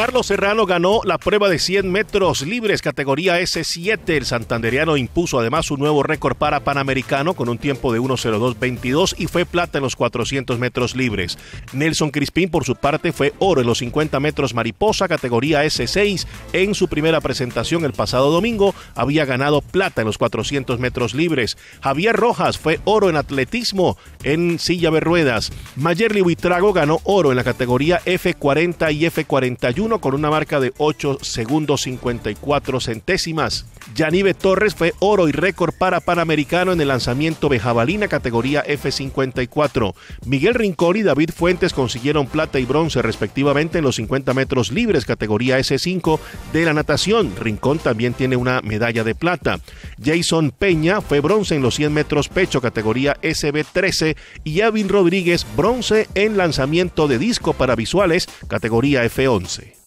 Carlos Serrano ganó la prueba de 100 metros libres categoría S7. El santanderiano impuso además un nuevo récord para Panamericano con un tiempo de 1.02.22 y fue plata en los 400 metros libres. Nelson Crispín por su parte fue oro en los 50 metros mariposa categoría S6. En su primera presentación el pasado domingo había ganado plata en los 400 metros libres. Javier Rojas fue oro en atletismo en silla de ruedas. Mayerly Huitrago ganó oro en la categoría F40 y F41 con una marca de 8 segundos 54 centésimas. Yanive Torres fue oro y récord para Panamericano en el lanzamiento de jabalina categoría F54. Miguel Rincón y David Fuentes consiguieron plata y bronce respectivamente en los 50 metros libres categoría S5 de la natación. Rincón también tiene una medalla de plata. Jason Peña fue bronce en los 100 metros pecho categoría SB13 y Avin Rodríguez bronce en lanzamiento de disco para visuales categoría F11.